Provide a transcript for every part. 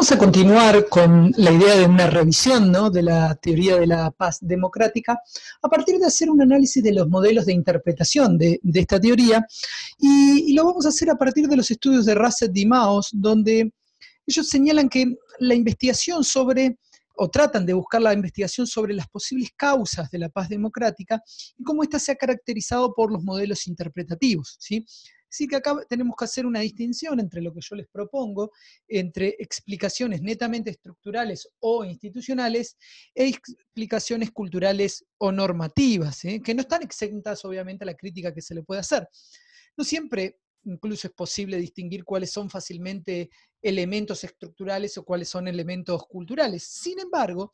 Vamos a continuar con la idea de una revisión de la teoría de la paz democrática a partir de hacer un análisis de los modelos de interpretación de, esta teoría y, lo vamos a hacer a partir de los estudios de Rasset y Maos, donde ellos señalan que la investigación sobre o tratan de buscar la investigación sobre las posibles causas de la paz democrática y cómo ésta se ha caracterizado por los modelos interpretativos. ¿sí? sí que acá tenemos que hacer una distinción entre lo que yo les propongo, entre explicaciones netamente estructurales o institucionales e explicaciones culturales o normativas, ¿eh? que no están exentas obviamente a la crítica que se le puede hacer. No siempre incluso es posible distinguir cuáles son fácilmente elementos estructurales o cuáles son elementos culturales. Sin embargo,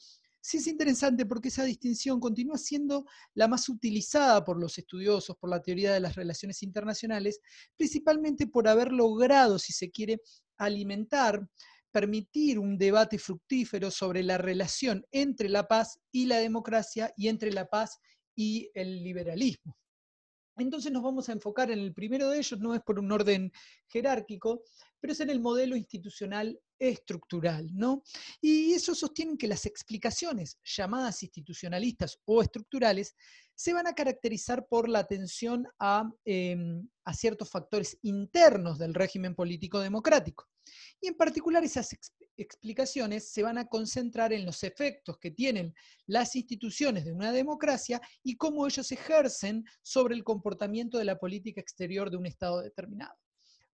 Sí es interesante porque esa distinción continúa siendo la más utilizada por los estudiosos, por la teoría de las relaciones internacionales, principalmente por haber logrado, si se quiere, alimentar permitir un debate fructífero sobre la relación entre la paz y la democracia y entre la paz y el liberalismo. Entonces nos vamos a enfocar en el primero de ellos, no es por un orden jerárquico, pero es en el modelo institucional estructural, ¿no? Y eso sostiene que las explicaciones llamadas institucionalistas o estructurales se van a caracterizar por la atención a em, ciertos factores internos del régimen político democrático. Y en particular esas explicaciones se van a concentrar en los efectos que tienen las instituciones de una democracia y cómo ellos ejercen sobre el comportamiento de la política exterior de un Estado determinado.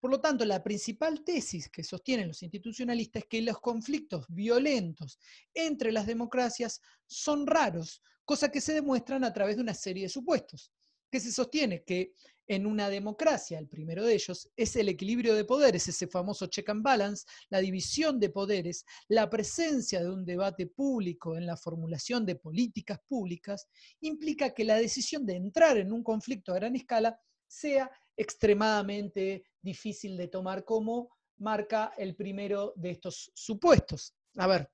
Por lo tanto, la principal tesis que sostienen los institucionalistas es que los conflictos violentos entre las democracias son raros, cosa que se demuestran a través de una serie de supuestos, que se sostiene que en una democracia. El primero de ellos es el equilibrio de poderes, ese famoso check and balance, la división de poderes, la presencia de un debate público en la formulación de políticas públicas, implica que la decisión de entrar en un conflicto a gran escala sea extremadamente difícil de tomar como marca el primero de estos supuestos. A ver,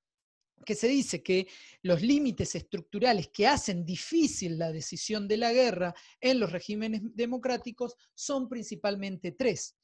que se dice que los límites estructurales que hacen difícil la decisión de la guerra en los regímenes democráticos son principalmente tres.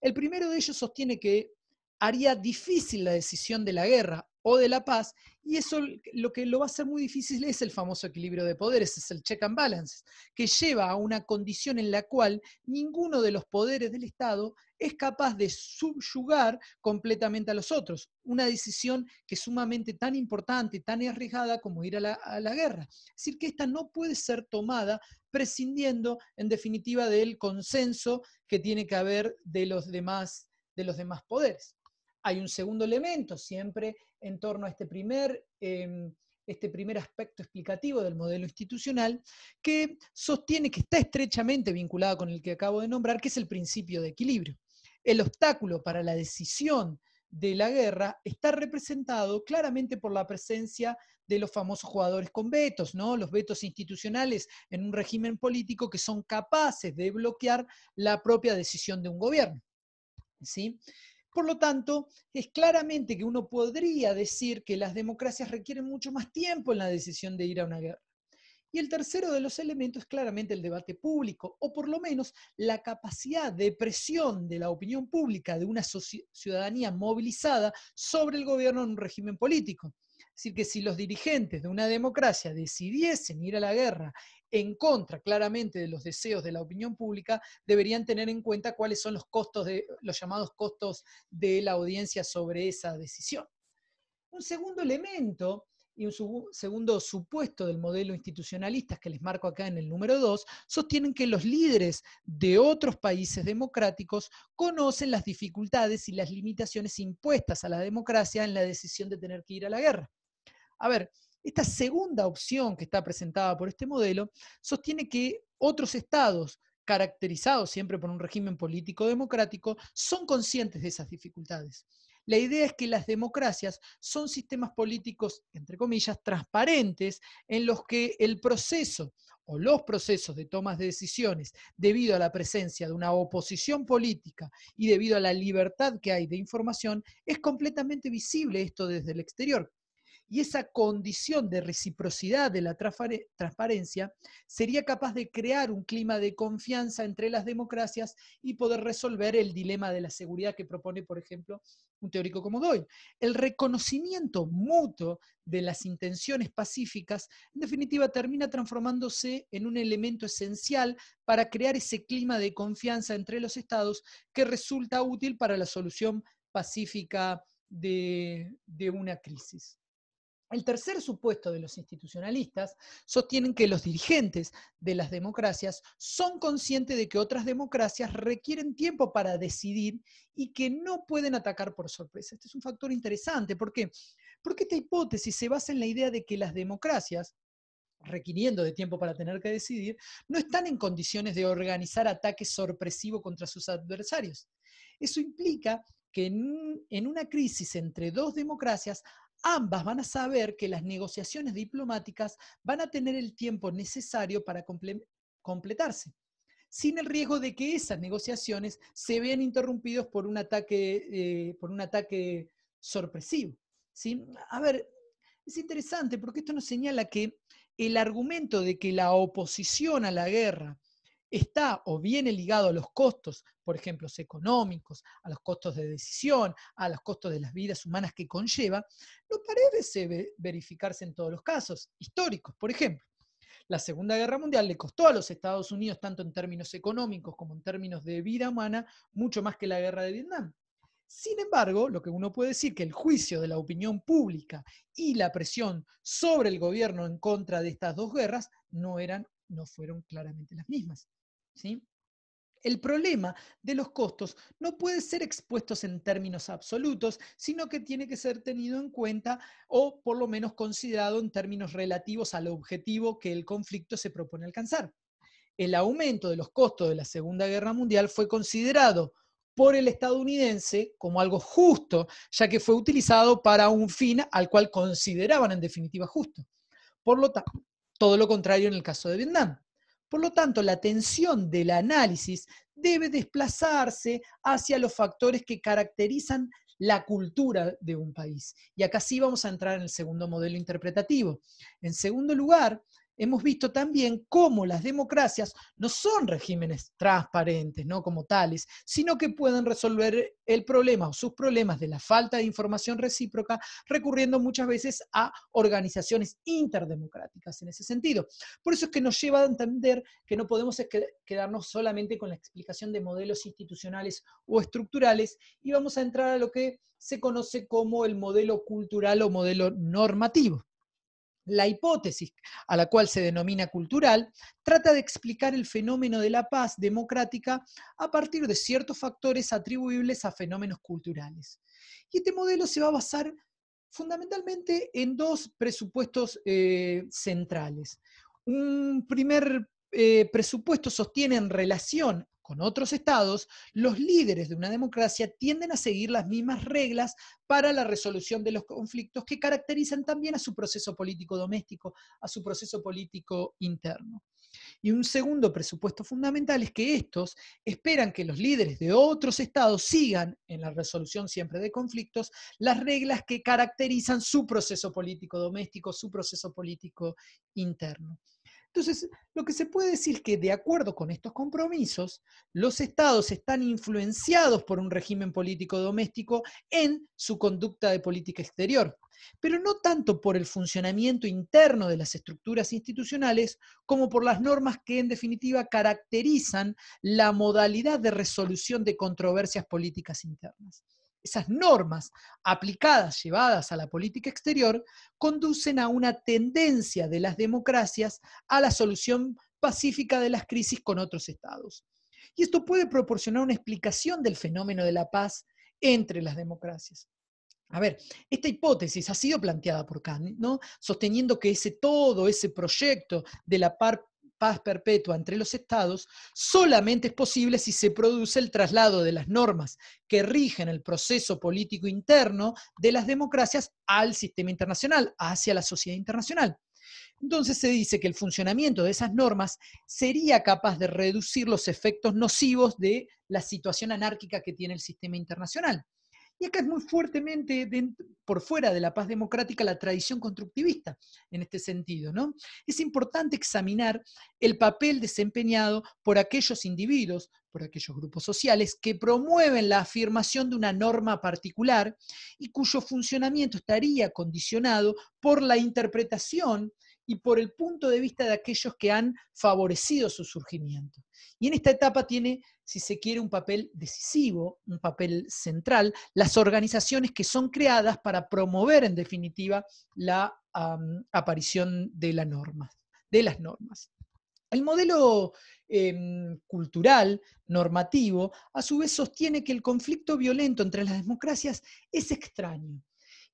El primero de ellos sostiene que haría difícil la decisión de la guerra o de la paz, y eso lo que lo va a hacer muy difícil es el famoso equilibrio de poderes, es el check and balance, que lleva a una condición en la cual ninguno de los poderes del Estado es capaz de subyugar completamente a los otros. Una decisión que es sumamente tan importante, tan arriesgada como ir a la, guerra. Es decir, que esta no puede ser tomada prescindiendo, en definitiva, del consenso que tiene que haber de los demás, de los demás poderes. Hay un segundo elemento siempre en torno a este primer, em, este primer aspecto explicativo del modelo institucional que sostiene que está estrechamente vinculado con el que acabo de nombrar, que es el principio de equilibrio. El obstáculo para la decisión de la guerra está representado claramente por la presencia de los famosos jugadores con vetos, ¿no? Los vetos institucionales en un régimen político que son capaces de bloquear la propia decisión de un gobierno. ¿Sí? Por lo tanto, es claramente que uno podría decir que las democracias requieren mucho más tiempo en la decisión de ir a una guerra. Y el tercero de los elementos es claramente el debate público, o por lo menos la capacidad de presión de la opinión pública de una ciudadanía movilizada sobre el gobierno en un régimen político. Es decir, que si los dirigentes de una democracia decidiesen ir a la guerra en contra claramente de los deseos de la opinión pública, deberían tener en cuenta cuáles son los costos de los llamados costos de la audiencia sobre esa decisión. Un segundo elemento y un segundo supuesto del modelo institucionalista que les marco acá en el número 2, sostienen que los líderes de otros países democráticos conocen las dificultades y las limitaciones impuestas a la democracia en la decisión de tener que ir a la guerra. A ver, esta segunda opción que está presentada por este modelo sostiene que otros estados, caracterizados siempre por un régimen político democrático, son conscientes de esas dificultades. La idea es que las democracias son sistemas políticos, entre comillas, transparentes, en los que el proceso o los procesos de tomas de decisiones, debido a la presencia de una oposición política y debido a la libertad que hay de información, es completamente visible esto desde el exterior y esa condición de reciprocidad de la transparencia sería capaz de crear un clima de confianza entre las democracias y poder resolver el dilema de la seguridad que propone, por ejemplo, un teórico como Doyle. El reconocimiento mutuo de las intenciones pacíficas, en definitiva, termina transformándose en un elemento esencial para crear ese clima de confianza entre los estados que resulta útil para la solución pacífica de, de una crisis. El tercer supuesto de los institucionalistas sostienen que los dirigentes de las democracias son conscientes de que otras democracias requieren tiempo para decidir y que no pueden atacar por sorpresa. Este es un factor interesante. ¿Por qué? Porque esta hipótesis se basa en la idea de que las democracias, requiriendo de tiempo para tener que decidir, no están en condiciones de organizar ataques sorpresivos contra sus adversarios. Eso implica que en, en una crisis entre dos democracias ambas van a saber que las negociaciones diplomáticas van a tener el tiempo necesario para completarse, sin el riesgo de que esas negociaciones se vean interrumpidas por un ataque, eh, por un ataque sorpresivo. ¿sí? A ver, es interesante porque esto nos señala que el argumento de que la oposición a la guerra está o viene ligado a los costos, por ejemplo, económicos, a los costos de decisión, a los costos de las vidas humanas que conlleva, no parece verificarse en todos los casos históricos. Por ejemplo, la Segunda Guerra Mundial le costó a los Estados Unidos, tanto en términos económicos como en términos de vida humana, mucho más que la guerra de Vietnam. Sin embargo, lo que uno puede decir que el juicio de la opinión pública y la presión sobre el gobierno en contra de estas dos guerras no eran no fueron claramente las mismas. El problema de los costos no puede ser expuesto en términos absolutos, sino que tiene que ser tenido en cuenta o por lo menos considerado en términos relativos al objetivo que el conflicto se propone alcanzar. El aumento de los costos de la Segunda Guerra Mundial fue considerado por el estadounidense como algo justo, ya que fue utilizado para un fin al cual consideraban en definitiva justo. Por lo tanto, todo lo contrario en el caso de Vietnam. Por lo tanto, la atención del análisis debe desplazarse hacia los factores que caracterizan la cultura de un país. Y acá sí vamos a entrar en el segundo modelo interpretativo. En segundo lugar, hemos visto también cómo las democracias no son regímenes transparentes, ¿no? Como tales, sino que pueden resolver el problema o sus problemas de la falta de información recíproca recurriendo muchas veces a organizaciones interdemocráticas en ese sentido. Por eso es que nos lleva a entender que no podemos quedarnos solamente con la explicación de modelos institucionales o estructurales y vamos a entrar a lo que se conoce como el modelo cultural o modelo normativo la hipótesis a la cual se denomina cultural, trata de explicar el fenómeno de la paz democrática a partir de ciertos factores atribuibles a fenómenos culturales. Y este modelo se va a basar fundamentalmente en dos presupuestos eh, centrales. Un primer eh, presupuesto sostiene en relación con otros estados, los líderes de una democracia tienden a seguir las mismas reglas para la resolución de los conflictos que caracterizan también a su proceso político doméstico, a su proceso político interno. Y un segundo presupuesto fundamental es que estos esperan que los líderes de otros estados sigan, en la resolución siempre de conflictos, las reglas que caracterizan su proceso político doméstico, su proceso político interno. Entonces, lo que se puede decir es que de acuerdo con estos compromisos, los estados están influenciados por un régimen político doméstico en su conducta de política exterior, pero no tanto por el funcionamiento interno de las estructuras institucionales como por las normas que en definitiva caracterizan la modalidad de resolución de controversias políticas internas esas normas aplicadas, llevadas a la política exterior, conducen a una tendencia de las democracias a la solución pacífica de las crisis con otros estados. Y esto puede proporcionar una explicación del fenómeno de la paz entre las democracias. A ver, esta hipótesis ha sido planteada por Kant, ¿no? sosteniendo que ese todo, ese proyecto de la, par, paz perpetua entre los estados solamente es posible si se produce el traslado de las normas que rigen el proceso político interno de las democracias al sistema internacional, hacia la sociedad internacional. Entonces se dice que el funcionamiento de esas normas sería capaz de reducir los efectos nocivos de la situación anárquica que tiene el sistema internacional. Y acá es muy fuertemente por fuera de la paz democrática la tradición constructivista en este sentido. ¿no? Es importante examinar el papel desempeñado por aquellos individuos, por aquellos grupos sociales que promueven la afirmación de una norma particular y cuyo funcionamiento estaría condicionado por la interpretación y por el punto de vista de aquellos que han favorecido su surgimiento. Y en esta etapa tiene, si se quiere, un papel decisivo, un papel central, las organizaciones que son creadas para promover, en definitiva, la aparición de, la norma, de las normas. El modelo em, cultural, normativo, a su vez sostiene que el conflicto violento entre las democracias es extraño,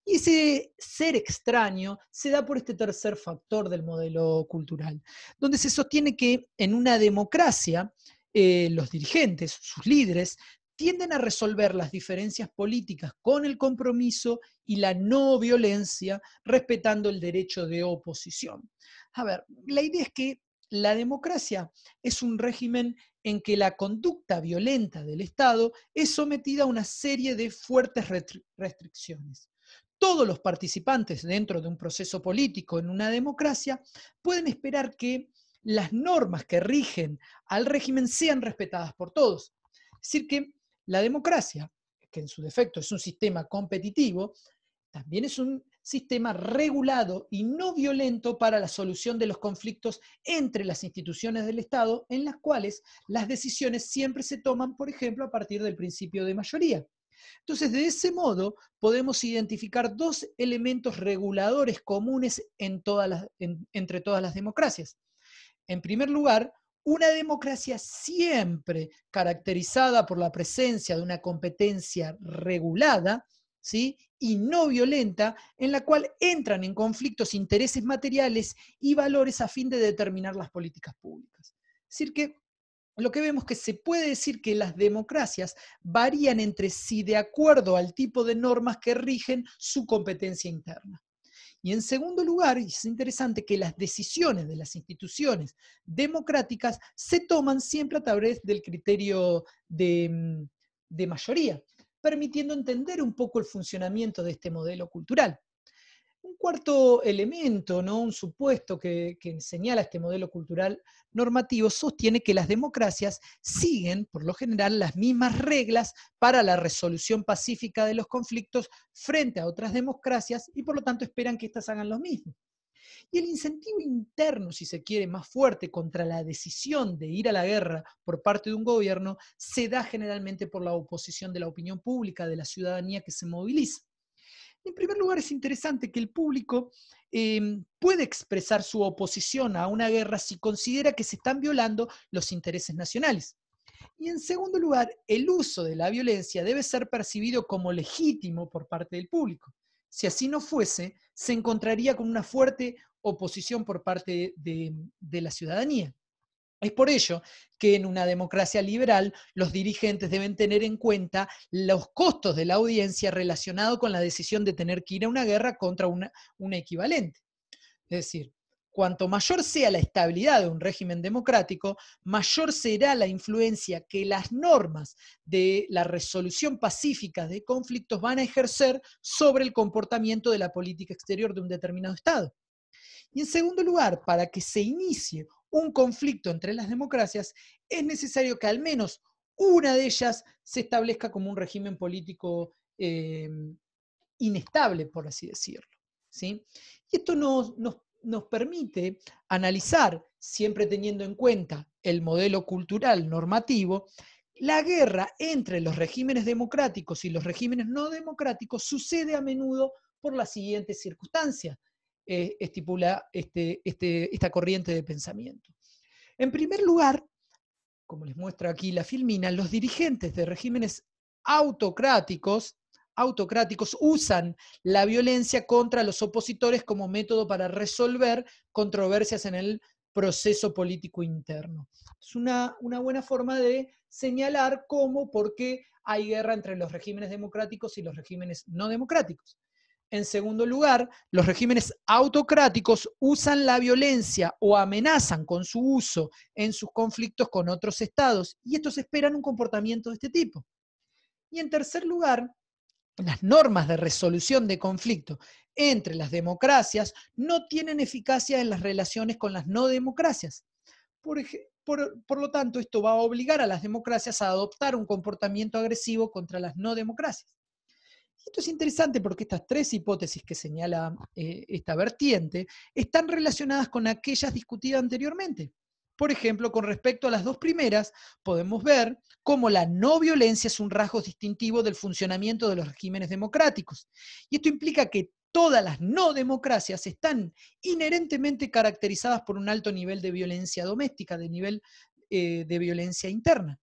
y ese ser extraño se da por este tercer factor del modelo cultural, donde se sostiene que en una democracia eh, los dirigentes, sus líderes, tienden a resolver las diferencias políticas con el compromiso y la no violencia, respetando el derecho de oposición. A ver, la idea es que la democracia es un régimen en que la conducta violenta del Estado es sometida a una serie de fuertes restricciones todos los participantes dentro de un proceso político en una democracia pueden esperar que las normas que rigen al régimen sean respetadas por todos. Es decir, que la democracia, que en su defecto es un sistema competitivo, también es un sistema regulado y no violento para la solución de los conflictos entre las instituciones del Estado, en las cuales las decisiones siempre se toman, por ejemplo, a partir del principio de mayoría. Entonces, de ese modo, podemos identificar dos elementos reguladores comunes entre todas las democracias. En primer lugar, una democracia siempre caracterizada por la presencia de una competencia regulada ¿sí? y no violenta, en la cual entran en conflictos intereses materiales y valores a fin de determinar las políticas públicas. Es decir, que lo que vemos es que se puede decir que las democracias varían entre sí de acuerdo al tipo de normas que rigen su competencia interna. Y en segundo lugar, es interesante que las decisiones de las instituciones democráticas se toman siempre a través del criterio de mm, mayoría, permitiendo entender un poco el funcionamiento de este modelo cultural. Un cuarto elemento, ¿no? un supuesto que, que, señala este modelo cultural normativo, sostiene que las democracias siguen, por lo general, las mismas reglas para la resolución pacífica de los conflictos frente a otras democracias y por lo tanto esperan que éstas hagan lo mismo. Y el incentivo interno, si se quiere, más fuerte contra la decisión de ir a la guerra por parte de un gobierno, se da generalmente por la oposición de la opinión pública, de la ciudadanía que se moviliza. En primer lugar, es interesante que el público pueda em, puede expresar su oposición a una guerra si considera que se están violando los intereses nacionales. Y en segundo lugar, el uso de la violencia debe ser percibido como legítimo por parte del público. Si así no fuese, se encontraría con una fuerte oposición por parte de la ciudadanía. Es por ello que en una democracia liberal los dirigentes deben tener en cuenta los costos de la audiencia relacionados con la decisión de tener que ir a una guerra contra un una equivalente. Es decir, cuanto mayor sea la estabilidad de un régimen democrático, mayor será la influencia que las normas de la resolución pacífica de conflictos van a ejercer sobre el comportamiento de la política exterior de un determinado Estado. Y en segundo lugar, para que se inicie un conflicto entre las democracias, es necesario que al menos una de ellas se establezca como un régimen político eh, inestable, por así decirlo. ¿sí? Y esto nos, nos permite analizar, siempre teniendo en cuenta el modelo cultural normativo, la guerra entre los regímenes democráticos y los regímenes no democráticos sucede a menudo por las siguientes circunstancias. Eh, estipula este, este, esta corriente de pensamiento. En primer lugar, como les muestra aquí la filmina, los dirigentes de regímenes autocráticos, autocráticos usan la violencia contra los opositores como método para resolver controversias en el proceso político interno. Es una, una, buena forma de señalar cómo, por qué hay guerra entre los regímenes democráticos y los regímenes no democráticos. En segundo lugar, los regímenes autocráticos usan la violencia o amenazan con su uso en sus conflictos con otros estados y estos esperan un comportamiento de este tipo. Y en tercer lugar, las normas de resolución de conflicto entre las democracias no tienen eficacia en las relaciones con las no democracias. Por, por, lo tanto, esto va a obligar a las democracias a adoptar un comportamiento agresivo contra las no democracias. Esto es interesante porque estas tres hipótesis que señala eh, esta vertiente están relacionadas con aquellas discutidas anteriormente. Por ejemplo, con respecto a las dos primeras, podemos ver cómo la no violencia es un rasgo distintivo del funcionamiento de los regímenes democráticos. Y esto implica que todas las no democracias están inherentemente caracterizadas por un alto nivel de violencia doméstica, de nivel eh, de violencia interna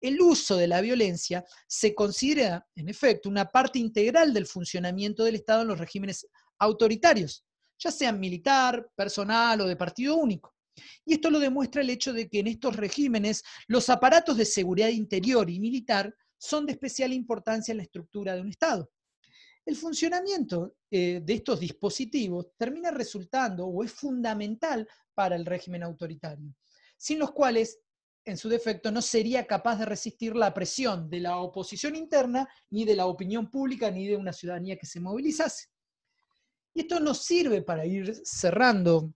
el uso de la violencia se considera, en efecto, una parte integral del funcionamiento del Estado en los regímenes autoritarios, ya sean militar, personal o de partido único. Y esto lo demuestra el hecho de que en estos regímenes los aparatos de seguridad interior y militar son de especial importancia en la estructura de un Estado. El funcionamiento eh, de estos dispositivos termina resultando o es fundamental para el régimen autoritario, sin los cuales en su defecto, no sería capaz de resistir la presión de la oposición interna, ni de la opinión pública, ni de una ciudadanía que se movilizase. Y esto nos sirve para ir cerrando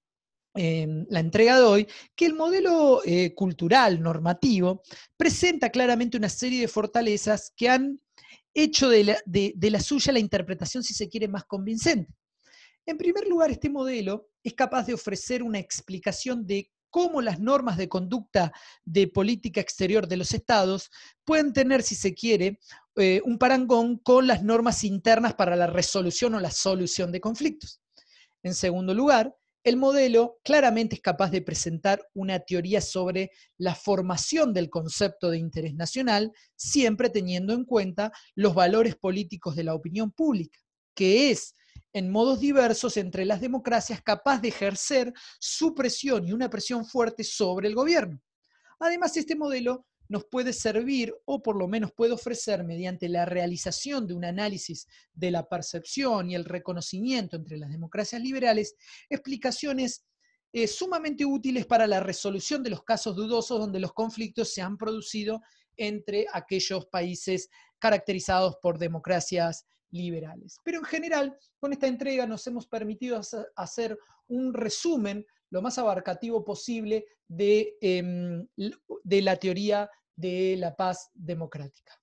em, la entrega de hoy, que el modelo eh, cultural normativo presenta claramente una serie de fortalezas que han hecho de de la suya la interpretación, si se quiere, más convincente. En primer lugar, este modelo es capaz de ofrecer una explicación de cómo las normas de conducta de política exterior de los estados pueden tener, si se quiere, eh, un parangón con las normas internas para la resolución o la solución de conflictos. En segundo lugar, el modelo claramente es capaz de presentar una teoría sobre la formación del concepto de interés nacional, siempre teniendo en cuenta los valores políticos de la opinión pública, que es en modos diversos entre las democracias capaz de ejercer su presión y una presión fuerte sobre el gobierno. Además, este modelo nos puede servir o por lo menos puede ofrecer mediante la realización de un análisis de la percepción y el reconocimiento entre las democracias liberales explicaciones eh, sumamente útiles para la resolución de los casos dudosos donde los conflictos se han producido entre aquellos países caracterizados por democracias liberales. Pero en general, con esta entrega nos hemos permitido hacer un resumen lo más abarcativo posible de, em, de la teoría de la paz democrática.